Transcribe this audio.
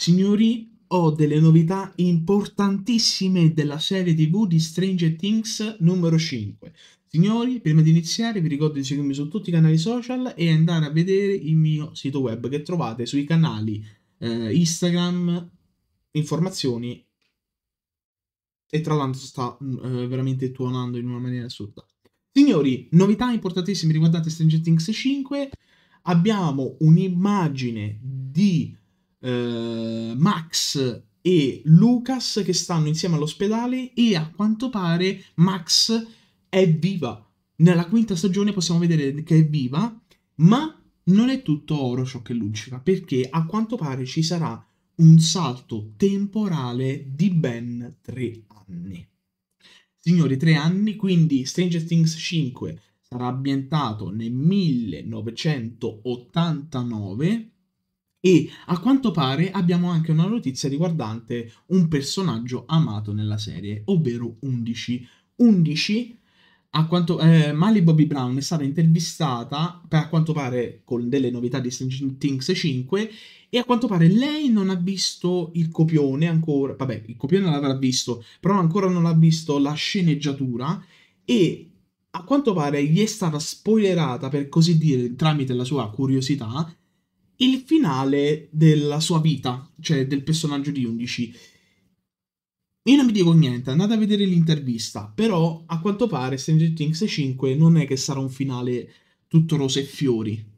Signori, ho delle novità importantissime della serie TV di Stranger Things numero 5. Signori, prima di iniziare vi ricordo di seguirmi su tutti i canali social e andare a vedere il mio sito web che trovate sui canali eh, Instagram, informazioni e tra l'altro sta mm, eh, veramente tuonando in una maniera assurda. Signori, novità importantissime riguardate Stranger Things 5. Abbiamo un'immagine di eh, Max e Lucas che stanno insieme all'ospedale e a quanto pare Max è viva. Nella quinta stagione possiamo vedere che è viva, ma non è tutto oro ciò che luccica, perché a quanto pare ci sarà un salto temporale di ben tre anni. Signori, tre anni, quindi Stranger Things 5 sarà ambientato nel 1989 e a quanto pare abbiamo anche una notizia riguardante un personaggio amato nella serie, ovvero 11. 11 a quanto eh, Mali Bobby Brown è stata intervistata, per, a quanto pare con delle novità di Stranger Things 5, e a quanto pare lei non ha visto il copione ancora, vabbè il copione l'avrà visto, però ancora non ha visto la sceneggiatura e a quanto pare gli è stata spoilerata per così dire tramite la sua curiosità il finale della sua vita, cioè del personaggio di 11. Io non vi dico niente, andate a vedere l'intervista, però a quanto pare Stranger Things 5 non è che sarà un finale tutto rose e fiori,